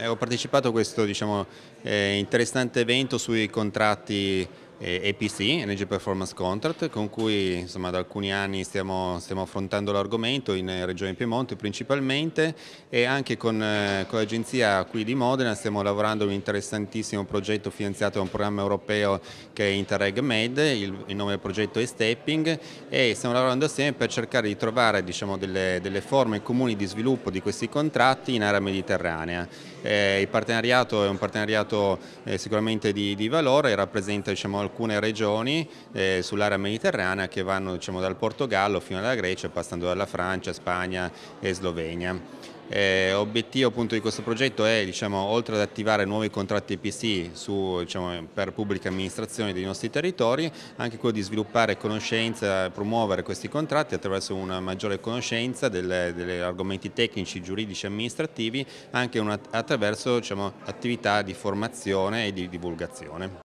Eh, ho partecipato a questo diciamo, eh, interessante evento sui contratti EPC, Energy Performance Contract, con cui insomma, da alcuni anni stiamo, stiamo affrontando l'argomento in Regione Piemonte principalmente e anche con, eh, con l'agenzia qui di Modena stiamo lavorando in un interessantissimo progetto finanziato da un programma europeo che è Interreg Med, il, il, nome del progetto è Stepping e stiamo lavorando assieme per cercare di trovare diciamo, delle, delle, forme comuni di sviluppo di questi contratti in area mediterranea. Eh, il partenariato è un partenariato eh, sicuramente di, di, valore e rappresenta diciamo, alcune regioni eh, sull'area mediterranea che vanno diciamo, dal Portogallo fino alla Grecia, passando dalla Francia, Spagna e Slovenia. Eh, obiettivo appunto di questo progetto è, diciamo, oltre ad attivare nuovi contratti EPC su, diciamo, per pubblica amministrazione dei nostri territori, anche quello di sviluppare conoscenza, promuovere questi contratti attraverso una maggiore conoscenza degli argomenti tecnici, giuridici e amministrativi, anche una, attraverso diciamo, attività di formazione e di divulgazione.